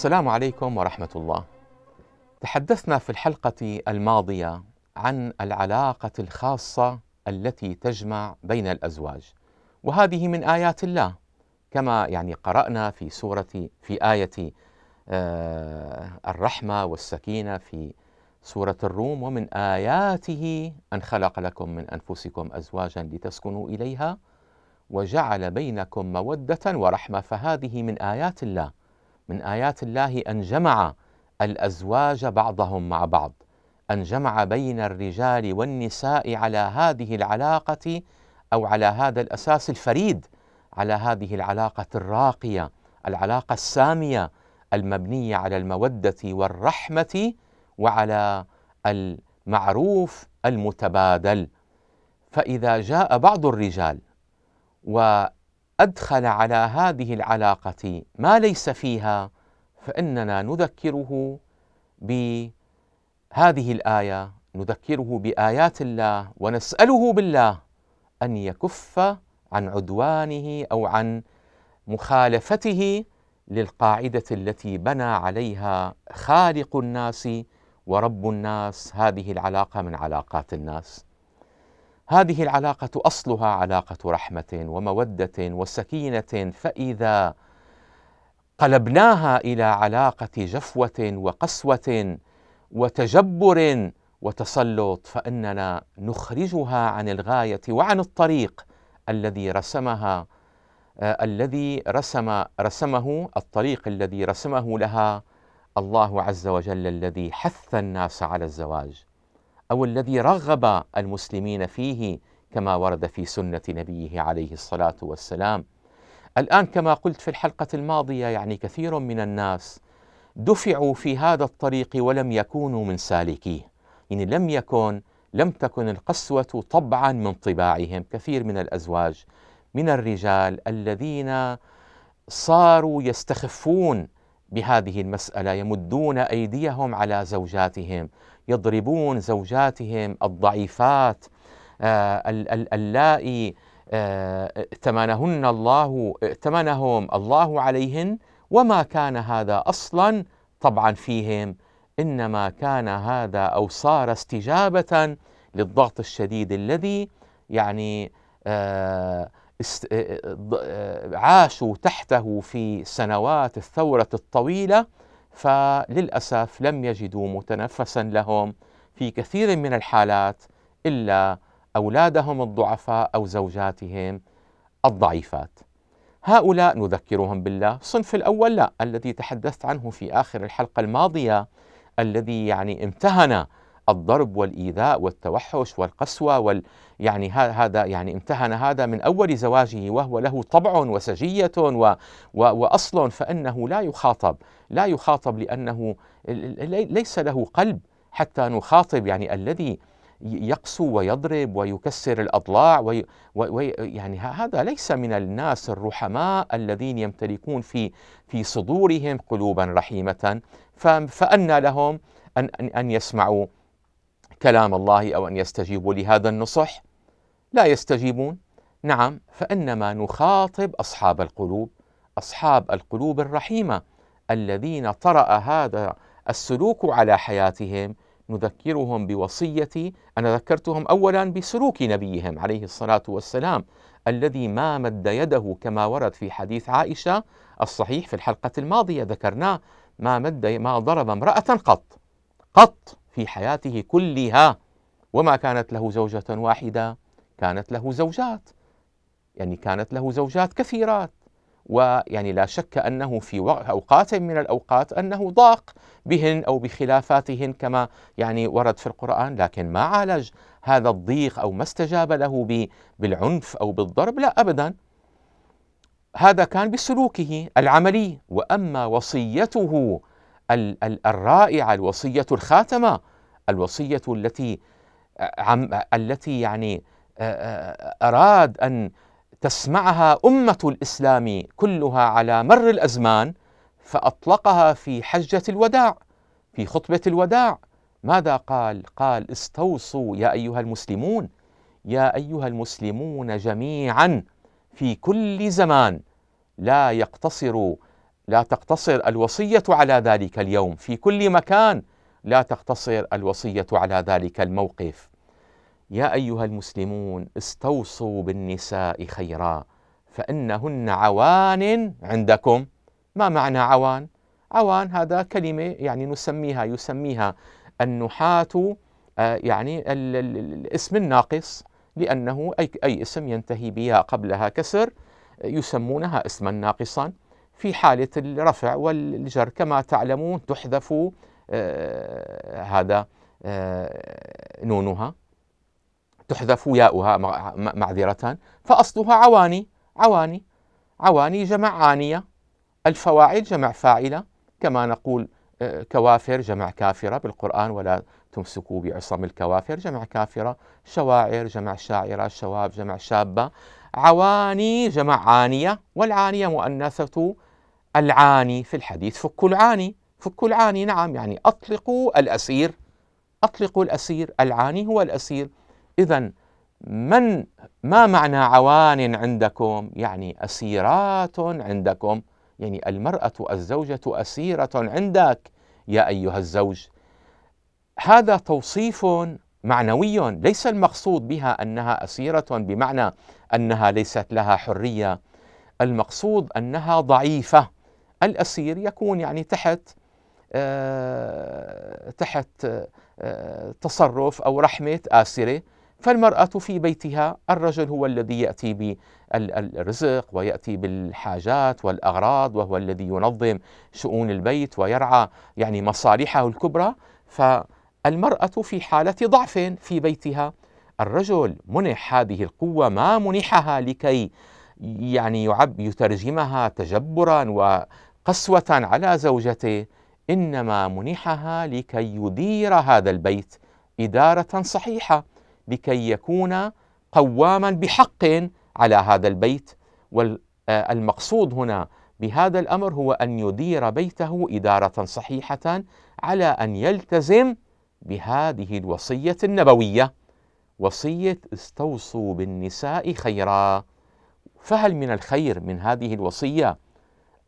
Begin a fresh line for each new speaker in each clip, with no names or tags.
السلام عليكم ورحمه الله. تحدثنا في الحلقه الماضيه عن العلاقه الخاصه التي تجمع بين الازواج وهذه من ايات الله كما يعني قرانا في سوره في ايه آه، الرحمه والسكينه في سوره الروم ومن اياته ان خلق لكم من انفسكم ازواجا لتسكنوا اليها وجعل بينكم موده ورحمه فهذه من ايات الله من ايات الله ان جمع الازواج بعضهم مع بعض ان جمع بين الرجال والنساء على هذه العلاقه او على هذا الاساس الفريد على هذه العلاقه الراقيه العلاقه الساميه المبنيه على الموده والرحمه وعلى المعروف المتبادل فاذا جاء بعض الرجال و أدخل على هذه العلاقة ما ليس فيها فإننا نذكره بهذه الآية نذكره بآيات الله ونسأله بالله أن يكف عن عدوانه أو عن مخالفته للقاعدة التي بنى عليها خالق الناس ورب الناس هذه العلاقة من علاقات الناس هذه العلاقه اصلها علاقه رحمه وموده وسكينه فاذا قلبناها الى علاقه جفوه وقسوه وتجبر وتسلط فاننا نخرجها عن الغايه وعن الطريق الذي رسمها آه الذي رسم رسمه الطريق الذي رسمه لها الله عز وجل الذي حث الناس على الزواج أو الذي رغب المسلمين فيه كما ورد في سنة نبيه عليه الصلاة والسلام الآن كما قلت في الحلقة الماضية يعني كثير من الناس دفعوا في هذا الطريق ولم يكونوا من سالكيه يعني لم يكن لم تكن القسوة طبعا من طباعهم كثير من الأزواج من الرجال الذين صاروا يستخفون بهذه المسألة يمدون أيديهم على زوجاتهم يضربون زوجاتهم الضعيفات آه، اللائي آه، ائتمنهن الله ائتمنهم الله عليهن وما كان هذا اصلا طبعا فيهم انما كان هذا او صار استجابه للضغط الشديد الذي يعني آه، عاشوا تحته في سنوات الثوره الطويله فللأسف لم يجدوا متنفسا لهم في كثير من الحالات إلا أولادهم الضعفاء أو زوجاتهم الضعيفات هؤلاء نذكرهم بالله الصنف الأول لا الذي تحدثت عنه في آخر الحلقة الماضية الذي يعني امتهن الضرب والإيذاء والتوحش والقسوة وال يعني هذا يعني امتهن هذا من أول زواجه وهو له طبع وسجية و و وأصل فإنه لا يخاطب لا يخاطب لأنه ليس له قلب حتى نخاطب يعني الذي يقسو ويضرب ويكسر الأضلاع وي وي يعني هذا ليس من الناس الرحماء الذين يمتلكون في في صدورهم قلوبا رحيمة فأنى لهم أن أن يسمعوا كلام الله او ان يستجيبوا لهذا النصح لا يستجيبون نعم فانما نخاطب اصحاب القلوب اصحاب القلوب الرحيمه الذين طرا هذا السلوك على حياتهم نذكرهم بوصيه انا ذكرتهم اولا بسلوك نبيهم عليه الصلاه والسلام الذي ما مد يده كما ورد في حديث عائشه الصحيح في الحلقه الماضيه ذكرناه ما مد ما ضرب امراه قط قط في حياته كلها وما كانت له زوجة واحدة كانت له زوجات يعني كانت له زوجات كثيرات ويعني لا شك أنه في أوقات من الأوقات أنه ضاق بهن أو بخلافاتهن كما يعني ورد في القرآن لكن ما عالج هذا الضيق أو ما استجاب له بالعنف أو بالضرب لا أبدا هذا كان بسلوكه العملي وأما وصيته الرائعة الوصية الخاتمة الوصية التي آه، عم التي يعني آه، آه، أراد أن تسمعها أمة الإسلام كلها على مر الأزمان فأطلقها في حجة الوداع في خطبة الوداع ماذا قال؟ قال استوصوا يا أيها المسلمون يا أيها المسلمون جميعا في كل زمان لا يقتصر لا تقتصر الوصية على ذلك اليوم في كل مكان لا تقتصر الوصيه على ذلك الموقف يا ايها المسلمون استوصوا بالنساء خيرا فانهن عوان عندكم ما معنى عوان عوان هذا كلمه يعني نسميها يسميها النحاة آه، يعني الاسم الناقص لأنه أي, أي اسم ينتهي بها قبلها كسر يسمونها اسما ناقصا في حالة الرفع والجر كما تعلمون تحذف آه، هذا آه، نونها تحذف ياؤها معذرة فأصلها عواني عواني عواني جمع عانية الفواعل جمع فاعلة كما نقول آه، كوافر جمع كافرة بالقرآن ولا تمسكوا بعصم الكوافر جمع كافرة شواعر جمع شاعرة شواب جمع شابة عواني جمع عانية والعانية مؤنثة العاني في الحديث فك العاني فكوا العاني نعم يعني أطلقوا الأسير أطلقوا الأسير العاني هو الأسير إذا من ما معنى عوان عندكم يعني أسيرات عندكم يعني المرأة الزوجة أسيرة عندك يا أيها الزوج هذا توصيف معنوي ليس المقصود بها أنها أسيرة بمعنى أنها ليست لها حرية المقصود أنها ضعيفة الأسير يكون يعني تحت آه، تحت آه، تصرف أو رحمة آسرة فالمرأة في بيتها الرجل هو الذي يأتي بالرزق ويأتي بالحاجات والأغراض وهو الذي ينظم شؤون البيت ويرعى يعني مصالحه الكبرى فالمرأة في حالة ضعف في بيتها الرجل منح هذه القوة ما منحها لكي يعني يعب يترجمها تجبرا وقسوة على زوجته إنما منحها لكي يدير هذا البيت إدارة صحيحة لكي يكون قواما بحق على هذا البيت والمقصود آه، هنا بهذا الامر هو ان يدير بيته اداره صحيحه على ان يلتزم بهذه الوصيه النبويه وصيه استوصوا بالنساء خيرا فهل من الخير من هذه الوصيه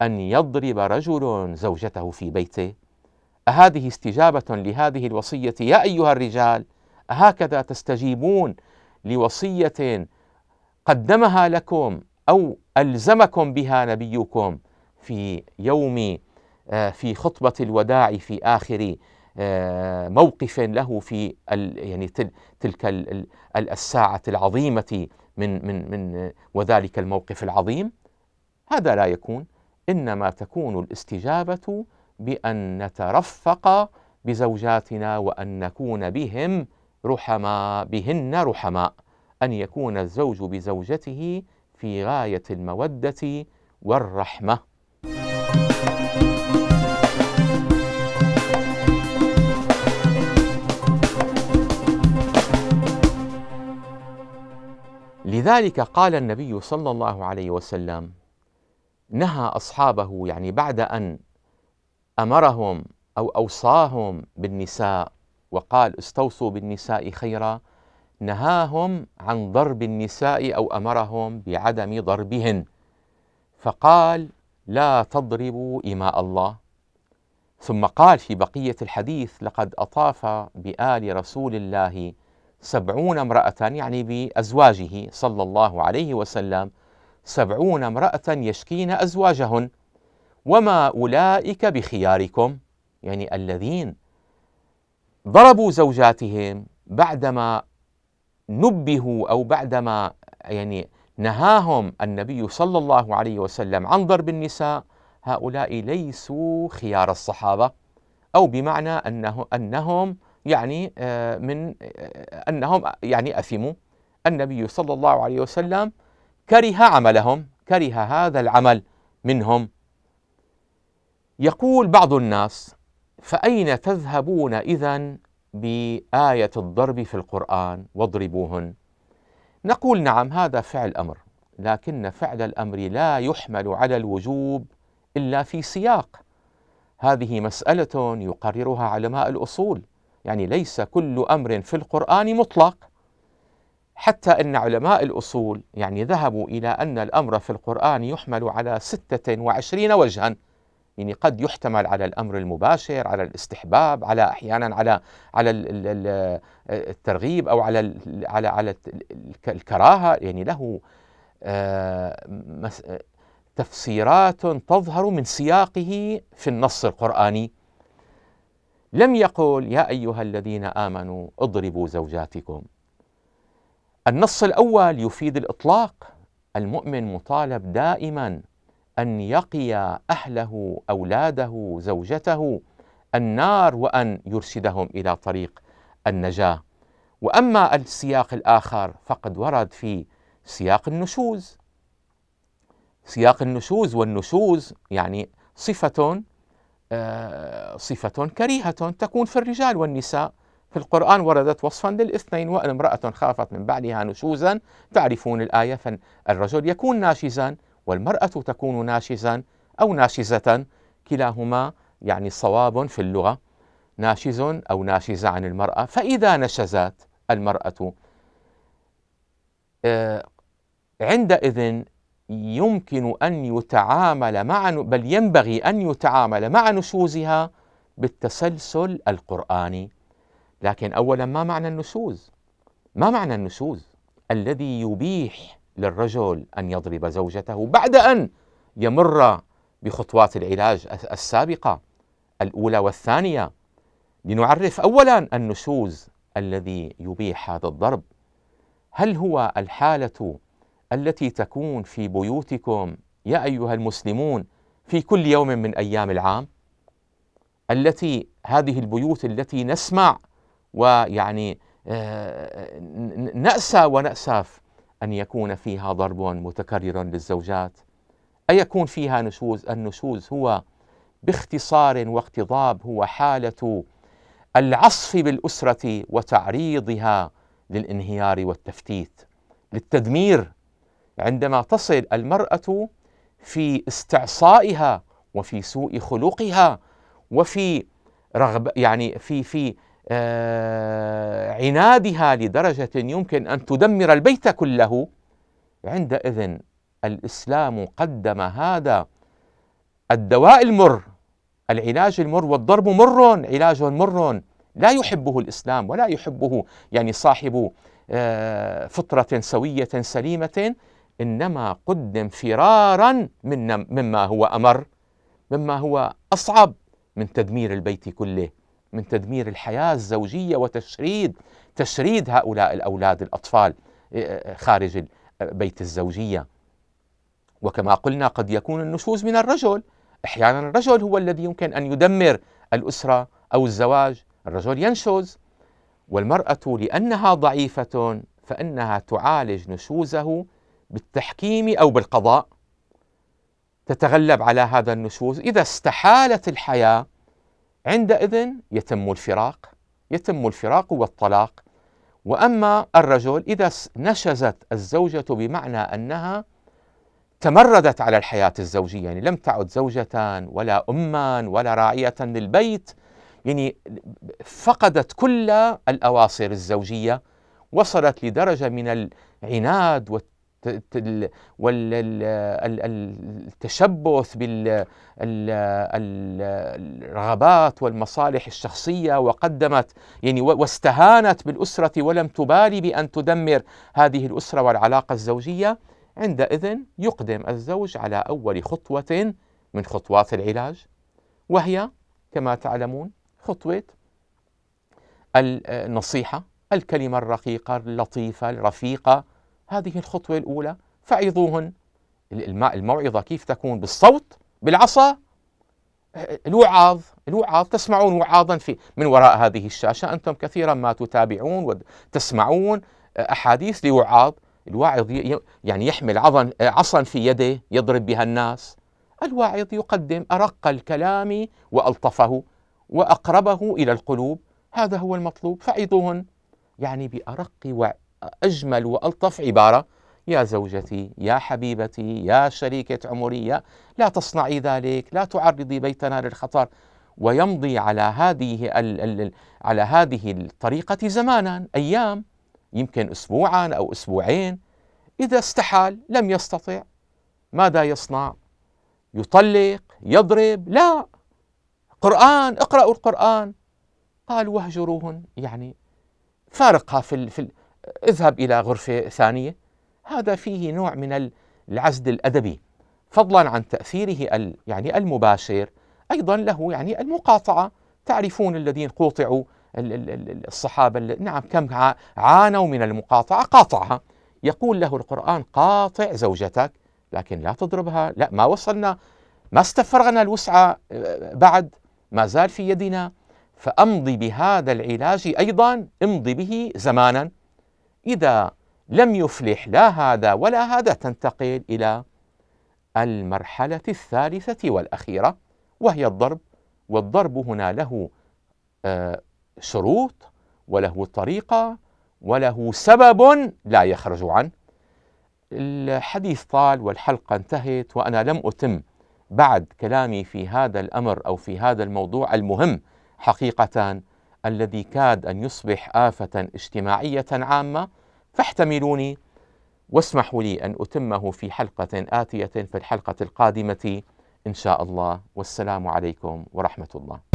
أن يضرب رجل زوجته في بيته أهذه استجابة لهذه الوصية يا أيها الرجال أهكذا تستجيبون لوصية قدمها لكم أو ألزمكم بها نبيكم في يوم آه، في خطبة الوداع في آخر آه، موقف له في يعني تلك الساعة العظيمة من من من آه، وذلك الموقف العظيم هذا لا يكون انما تكون الاستجابه بان نترفق بزوجاتنا وان نكون بهم رحماء بهن رحماء ان يكون الزوج بزوجته في غايه الموده والرحمه لذلك قال النبي صلى الله عليه وسلم نهى اصحابه يعني بعد ان امرهم او اوصاهم بالنساء وقال استوصوا بالنساء خيرا نهاهم عن ضرب النساء او امرهم بعدم ضربهن فقال لا تضربوا اماء الله ثم قال في بقيه الحديث لقد اطاف بال رسول الله سبعون امراه يعني بازواجه صلى الله عليه وسلم سبعون امرأة يشكين أزواجهن وما أولئك بخياركم يعني الذين ضربوا زوجاتهم بعدما نبهوا أو بعدما يعني نهاهم النبي صلى الله عليه وسلم عن ضرب النساء هؤلاء ليسوا خيار الصحابة أو بمعنى أنه أنهم يعني آه، من آه، أنهم يعني أثموا النبي صلى الله عليه وسلم كره عملهم كره هذا العمل منهم يقول بعض الناس فأين تذهبون إذا بآية الضرب في القرآن واضربوهن نقول نعم هذا فعل أمر لكن فعل الأمر لا يحمل على الوجوب إلا في سياق هذه مسألة يقررها علماء الأصول يعني ليس كل أمر في القرآن مطلق حتى أن علماء الأصول يعني ذهبوا إلى أن الأمر في القرآن يحمل على ستة وعشرين وجها يعني قد يحتمل على الأمر المباشر على الاستحباب على أحيانا على على الترغيب أو على على على الكراهة يعني له آه، تفسيرات تظهر من سياقه في النص القرآني لم يقل يا أيها الذين آمنوا اضربوا زوجاتكم النص الاول يفيد الاطلاق المؤمن مطالب دائما ان يقي اهله اولاده زوجته النار وان يرشدهم الى طريق النجاه واما السياق الاخر فقد ورد في سياق النشوز سياق النشوز والنشوز يعني صفه آه، صفه كريهه تكون في الرجال والنساء في القرآن وردت وصفا للاثنين وأن امرأة خافت من بعدها نشوزا تعرفون الآية فالرجل يكون ناشزا والمرأة تكون ناشزا أو ناشزة كلاهما يعني صواب في اللغة ناشز أو ناشزة عن المرأة فإذا نشزت المرأة آه، عندئذ يمكن أن يتعامل مع بل ينبغي أن يتعامل مع نشوزها بالتسلسل القرآني لكن اولا ما معنى النشوز؟ ما معنى النشوز؟ الذي يبيح للرجل ان يضرب زوجته بعد ان يمر بخطوات العلاج السابقه الاولى والثانيه لنعرف اولا النشوز الذي يبيح هذا الضرب هل هو الحاله التي تكون في بيوتكم يا ايها المسلمون في كل يوم من ايام العام التي هذه البيوت التي نسمع ويعني آه، نأسى ونأسف أن يكون فيها ضرب متكرر للزوجات يكون فيها نشوز النشوز هو باختصار واقتضاب هو حالة العصف بالأسرة وتعريضها للانهيار والتفتيت للتدمير عندما تصل المرأة في استعصائها وفي سوء خلقها وفي رغب يعني في في آه، عنادها لدرجة يمكن أن تدمر البيت كله عندئذ الإسلام قدم هذا الدواء المر العلاج المر والضرب مر علاج مر لا يحبه الإسلام ولا يحبه يعني صاحب آه، فطرة سوية سليمة إنما قدم فرارا من مما هو أمر مما هو أصعب من تدمير البيت كله من تدمير الحياة الزوجية وتشريد تشريد هؤلاء الأولاد الأطفال آه، آه، خارج بيت الزوجية وكما قلنا قد يكون النشوز من الرجل أحيانا الرجل هو الذي يمكن أن يدمر الأسرة أو الزواج الرجل ينشز والمرأة لأنها ضعيفة فإنها تعالج نشوزه بالتحكيم أو بالقضاء تتغلب على هذا النشوز إذا استحالت الحياة عندئذ يتم الفراق يتم الفراق والطلاق واما الرجل اذا نشزت الزوجه بمعنى انها تمردت على الحياه الزوجيه يعني لم تعد زوجه ولا اما ولا راعيه للبيت يعني فقدت كل الاواصر الزوجيه وصلت لدرجه من العناد والتشبث بالرغبات والمصالح الشخصية وقدمت يعني واستهانت بالأسرة ولم تبالي بأن تدمر هذه الأسرة والعلاقة الزوجية عندئذ يقدم الزوج على أول خطوة من خطوات العلاج وهي كما تعلمون خطوة النصيحة الكلمة الرقيقة اللطيفة الرفيقة هذه الخطوة الأولى فعظوهن الموعظة كيف تكون بالصوت بالعصا الوعاظ الوعاظ تسمعون وعاظا في من وراء هذه الشاشة أنتم كثيرا ما تتابعون وتسمعون أحاديث لوعاظ الواعظ يعني يحمل عظا عصا في يده يضرب بها الناس الواعظ يقدم أرق الكلام وألطفه وأقربه إلى القلوب هذا هو المطلوب فعظوهن يعني بأرق أجمل وألطف عبارة يا زوجتي يا حبيبتي يا شريكة عمري يا لا تصنعي ذلك لا تعرضي بيتنا للخطر ويمضي على هذه الـ الـ على هذه الطريقة زمانا أيام يمكن أسبوعا أو أسبوعين إذا استحال لم يستطع ماذا يصنع؟ يطلق يضرب لا قرآن اقرأوا القرآن قال واهجروهن يعني فارقها في في اذهب إلى غرفة ثانية هذا فيه نوع من العزل الأدبي فضلا عن تأثيره يعني المباشر أيضا له يعني المقاطعة تعرفون الذين قوطعوا الصحابة نعم كم عانوا من المقاطعة قاطعها يقول له القرآن قاطع زوجتك لكن لا تضربها لا ما وصلنا ما استفرغنا الوسعة آه، بعد ما زال في يدنا فأمضي بهذا العلاج أيضا امضي به زمانا إذا لم يفلح لا هذا ولا هذا تنتقل إلى المرحلة الثالثة والأخيرة وهي الضرب والضرب هنا له آه، شروط وله طريقة وله سبب لا يخرج عنه الحديث طال والحلقة انتهت وأنا لم أتم بعد كلامي في هذا الأمر أو في هذا الموضوع المهم حقيقة الذي كاد ان يصبح افه اجتماعيه عامه فاحتملوني واسمحوا لي ان اتمه في حلقه اتيه في الحلقه القادمه ان شاء الله والسلام عليكم ورحمه الله